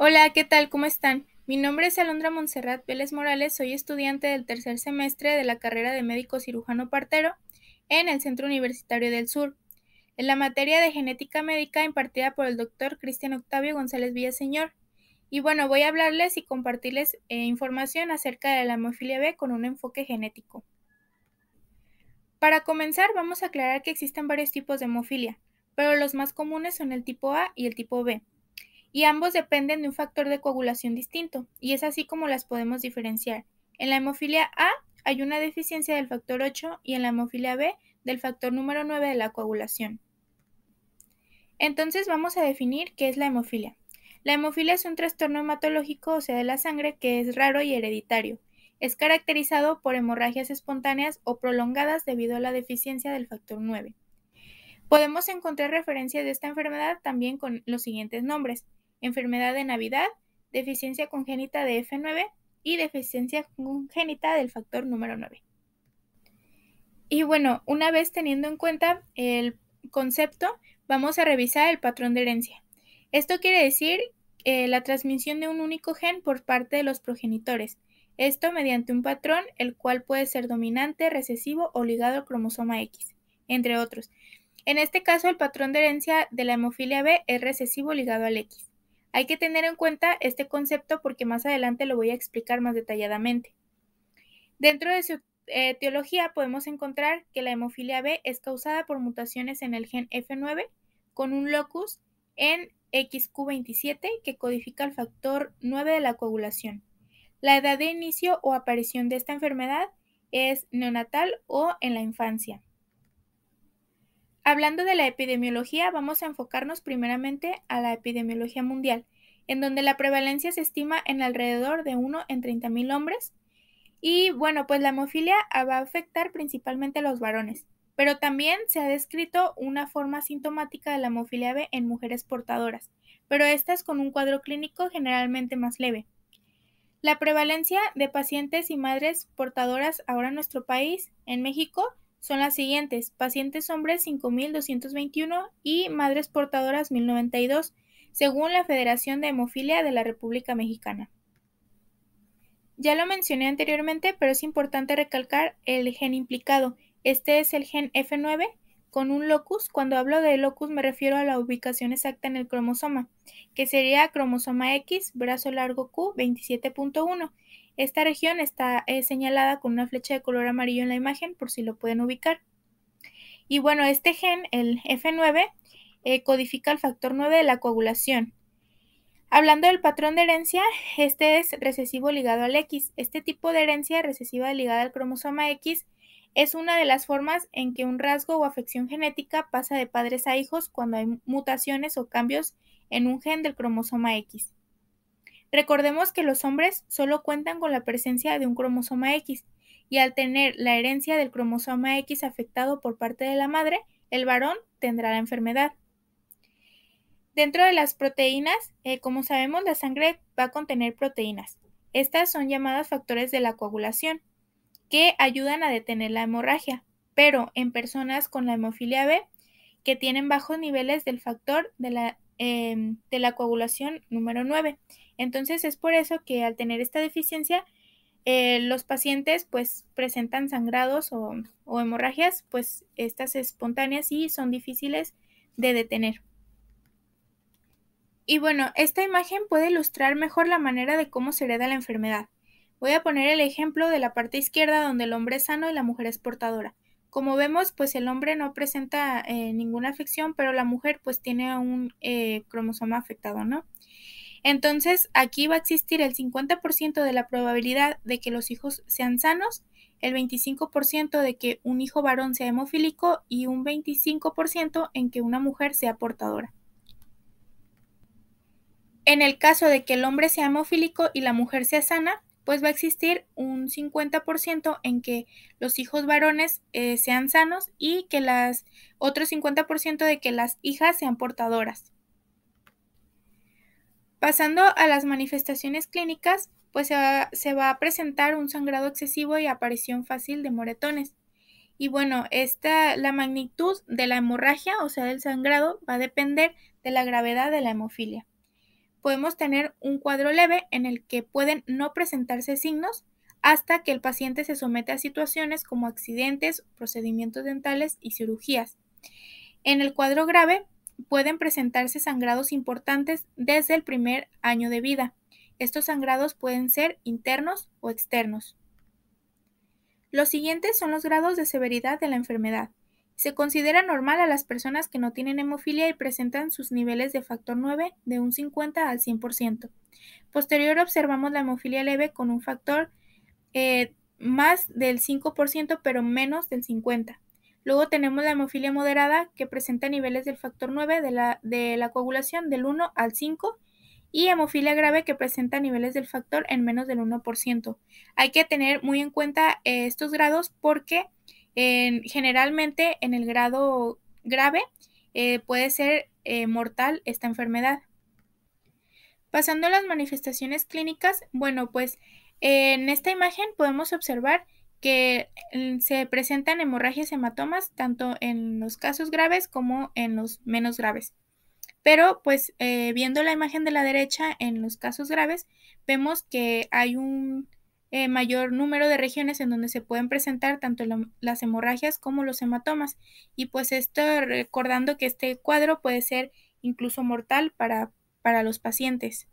Hola, ¿qué tal? ¿Cómo están? Mi nombre es Alondra Monserrat Vélez Morales, soy estudiante del tercer semestre de la carrera de médico cirujano partero en el Centro Universitario del Sur, en la materia de genética médica impartida por el doctor Cristian Octavio González Villaseñor. Y bueno, voy a hablarles y compartirles eh, información acerca de la hemofilia B con un enfoque genético. Para comenzar, vamos a aclarar que existen varios tipos de hemofilia, pero los más comunes son el tipo A y el tipo B y ambos dependen de un factor de coagulación distinto, y es así como las podemos diferenciar. En la hemofilia A hay una deficiencia del factor 8 y en la hemofilia B del factor número 9 de la coagulación. Entonces vamos a definir qué es la hemofilia. La hemofilia es un trastorno hematológico, o sea, de la sangre, que es raro y hereditario. Es caracterizado por hemorragias espontáneas o prolongadas debido a la deficiencia del factor 9. Podemos encontrar referencias de esta enfermedad también con los siguientes nombres enfermedad de Navidad, deficiencia congénita de F9 y deficiencia congénita del factor número 9. Y bueno, una vez teniendo en cuenta el concepto, vamos a revisar el patrón de herencia. Esto quiere decir eh, la transmisión de un único gen por parte de los progenitores, esto mediante un patrón el cual puede ser dominante, recesivo o ligado al cromosoma X, entre otros. En este caso, el patrón de herencia de la hemofilia B es recesivo ligado al X. Hay que tener en cuenta este concepto porque más adelante lo voy a explicar más detalladamente. Dentro de su eh, teología podemos encontrar que la hemofilia B es causada por mutaciones en el gen F9 con un locus en XQ27 que codifica el factor 9 de la coagulación. La edad de inicio o aparición de esta enfermedad es neonatal o en la infancia. Hablando de la epidemiología, vamos a enfocarnos primeramente a la epidemiología mundial, en donde la prevalencia se estima en alrededor de 1 en 30.000 hombres. Y bueno, pues la hemofilia ah, va a afectar principalmente a los varones, pero también se ha descrito una forma sintomática de la hemofilia B en mujeres portadoras, pero estas con un cuadro clínico generalmente más leve. La prevalencia de pacientes y madres portadoras ahora en nuestro país, en México, son las siguientes: pacientes hombres 5221 y madres portadoras 1092, según la Federación de Hemofilia de la República Mexicana. Ya lo mencioné anteriormente, pero es importante recalcar el gen implicado. Este es el gen F9 con un locus. Cuando hablo de locus me refiero a la ubicación exacta en el cromosoma, que sería cromosoma X, brazo largo Q 27.1 esta región está eh, señalada con una flecha de color amarillo en la imagen por si lo pueden ubicar. Y bueno, este gen, el F9, eh, codifica el factor 9 de la coagulación. Hablando del patrón de herencia, este es recesivo ligado al X. Este tipo de herencia recesiva ligada al cromosoma X es una de las formas en que un rasgo o afección genética pasa de padres a hijos cuando hay mutaciones o cambios en un gen del cromosoma X. Recordemos que los hombres solo cuentan con la presencia de un cromosoma X, y al tener la herencia del cromosoma X afectado por parte de la madre, el varón tendrá la enfermedad. Dentro de las proteínas, eh, como sabemos, la sangre va a contener proteínas. Estas son llamadas factores de la coagulación, que ayudan a detener la hemorragia, pero en personas con la hemofilia B, que tienen bajos niveles del factor de la Em, de la coagulación número 9. Entonces es por eso que al tener esta deficiencia, eh, los pacientes pues presentan sangrados o, o hemorragias, pues estas espontáneas y son difíciles de detener. Y bueno, esta imagen puede ilustrar mejor la manera de cómo se hereda la enfermedad. Voy a poner el ejemplo de la parte izquierda donde el hombre es sano y la mujer es portadora. Como vemos, pues el hombre no presenta eh, ninguna afección, pero la mujer pues tiene un eh, cromosoma afectado, ¿no? Entonces, aquí va a existir el 50% de la probabilidad de que los hijos sean sanos, el 25% de que un hijo varón sea hemofílico y un 25% en que una mujer sea portadora. En el caso de que el hombre sea hemofílico y la mujer sea sana, pues va a existir un 50% en que los hijos varones eh, sean sanos y que las otro 50% de que las hijas sean portadoras. Pasando a las manifestaciones clínicas, pues se va, a presentar un sangrado excesivo y aparición fácil de moretones. Y bueno, esta, la magnitud de la hemorragia, o sea, del sangrado, va a depender de la gravedad de la hemofilia podemos tener un cuadro leve en el que pueden no presentarse signos hasta que el paciente se somete a situaciones como accidentes, procedimientos dentales y cirugías. En el cuadro grave pueden presentarse sangrados importantes desde el primer año de vida. Estos sangrados pueden ser internos o externos. Los siguientes son los grados de severidad de la enfermedad. Se considera normal a las personas que no tienen hemofilia y presentan sus niveles de factor 9 de un 50 al 100%. Posterior observamos la hemofilia leve con un factor eh, más del 5% pero menos del 50%. Luego tenemos la hemofilia moderada que presenta niveles del factor 9 de la, de la coagulación del 1 al 5 y hemofilia grave que presenta niveles del factor en menos del 1%. Hay que tener muy en cuenta eh, estos grados porque generalmente en el grado grave eh, puede ser eh, mortal esta enfermedad. Pasando a las manifestaciones clínicas, bueno, pues en esta imagen podemos observar que mm, se presentan hemorragias hematomas tanto en los casos graves como en los menos graves. Pero pues eh, viendo la imagen de la derecha en los casos graves, vemos que hay un eh, mayor número de regiones en donde se pueden presentar tanto las hemorragias como los hematomas. Y pues esto recordando que este cuadro puede ser incluso mortal para, para los pacientes.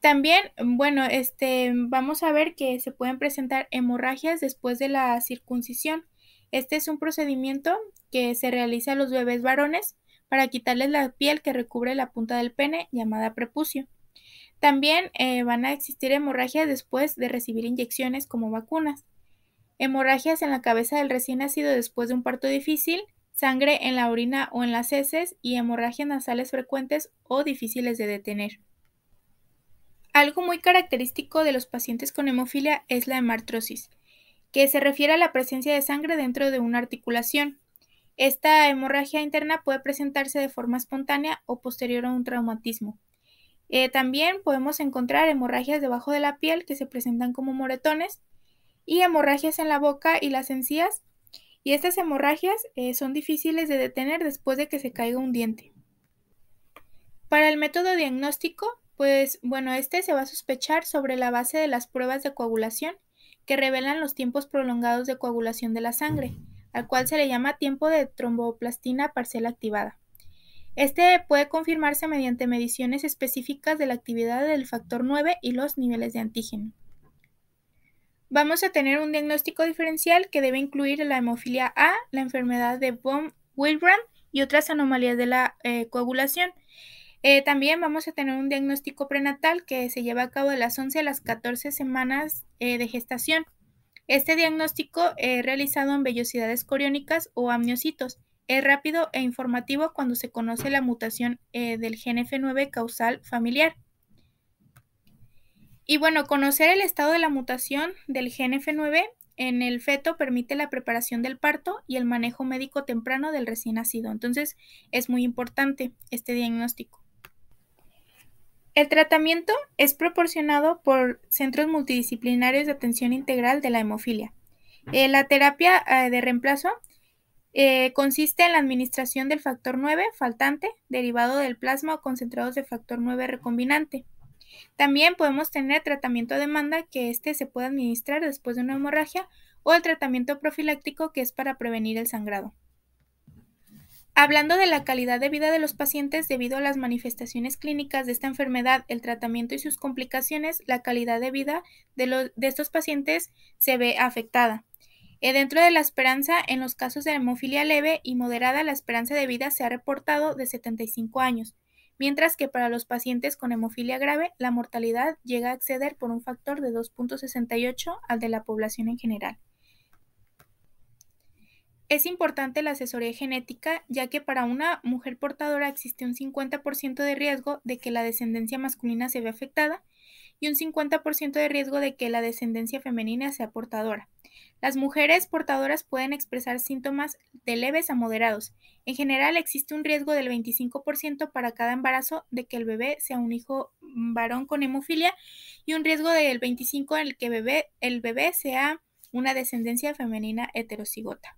También, bueno, este, vamos a ver que se pueden presentar hemorragias después de la circuncisión. Este es un procedimiento que se realiza a los bebés varones para quitarles la piel que recubre la punta del pene llamada prepucio. También eh, van a existir hemorragias después de recibir inyecciones como vacunas, hemorragias en la cabeza del recién nacido después de un parto difícil, sangre en la orina o en las heces y hemorragias nasales frecuentes o difíciles de detener. Algo muy característico de los pacientes con hemofilia es la hemartrosis, que se refiere a la presencia de sangre dentro de una articulación. Esta hemorragia interna puede presentarse de forma espontánea o posterior a un traumatismo. Eh, también podemos encontrar hemorragias debajo de la piel que se presentan como moretones y hemorragias en la boca y las encías. Y estas hemorragias eh, son difíciles de detener después de que se caiga un diente. Para el método diagnóstico, pues bueno, este se va a sospechar sobre la base de las pruebas de coagulación que revelan los tiempos prolongados de coagulación de la sangre, al cual se le llama tiempo de tromboplastina parcial activada. Este puede confirmarse mediante mediciones específicas de la actividad del factor 9 y los niveles de antígeno. Vamos a tener un diagnóstico diferencial que debe incluir la hemofilia A, la enfermedad de von Willebrand y otras anomalías de la eh, coagulación. Eh, también vamos a tener un diagnóstico prenatal que se lleva a cabo de las 11 a las 14 semanas eh, de gestación. Este diagnóstico es realizado en vellosidades coriónicas o amniocitos. Es rápido e informativo cuando se conoce la mutación eh, del GNF 9 causal familiar. Y bueno, conocer el estado de la mutación del GNF 9 en el feto permite la preparación del parto y el manejo médico temprano del recién nacido. Entonces, es muy importante este diagnóstico. El tratamiento es proporcionado por centros multidisciplinarios de atención integral de la hemofilia. Eh, la terapia eh, de reemplazo eh, consiste en la administración del factor 9 faltante, derivado del plasma o concentrados de factor 9 recombinante. También podemos tener tratamiento a demanda, que este se puede administrar después de una hemorragia, o el tratamiento profiláctico, que es para prevenir el sangrado. Hablando de la calidad de vida de los pacientes debido a las manifestaciones clínicas de esta enfermedad, el tratamiento y sus complicaciones, la calidad de vida los, de estos pacientes se ve afectada. Eh, dentro de la esperanza, en los casos de hemofilia leve y moderada, la esperanza de vida se ha reportado de 75 años, mientras que para los pacientes con hemofilia grave, la mortalidad llega a exceder por un factor de 2.68 al de la población en general. Es importante la asesoría genética, ya que para una mujer portadora existe un 50% de riesgo de que la descendencia masculina se vea afectada y un 50% de riesgo de que la descendencia femenina sea portadora. Las mujeres portadoras pueden expresar síntomas de leves a moderados. En general existe un riesgo del 25% para cada embarazo de que el bebé sea un hijo varón con hemofilia y un riesgo del 25% en el que bebé, el bebé sea una descendencia femenina heterocigota.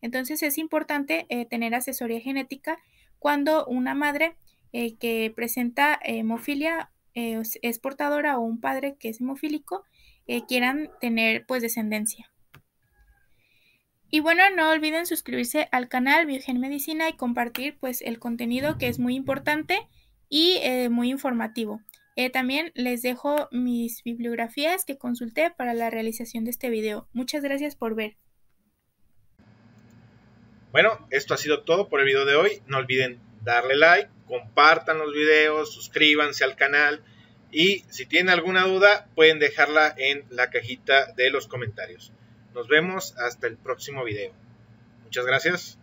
Entonces es importante eh, tener asesoría genética cuando una madre eh, que presenta hemofilia eh, es portadora o un padre que es hemofílico eh, quieran tener pues descendencia. Y bueno, no olviden suscribirse al canal Virgen Medicina y compartir pues el contenido que es muy importante y eh, muy informativo. también les dejo mis bibliografías que consulté para la realización de este video. Muchas gracias por ver. Bueno, esto ha sido todo por el video de hoy. No olviden darle like, compartan los videos, suscríbanse al canal y si tienen alguna duda pueden dejarla en la cajita de los comentarios. Nos vemos hasta el próximo video. Muchas gracias.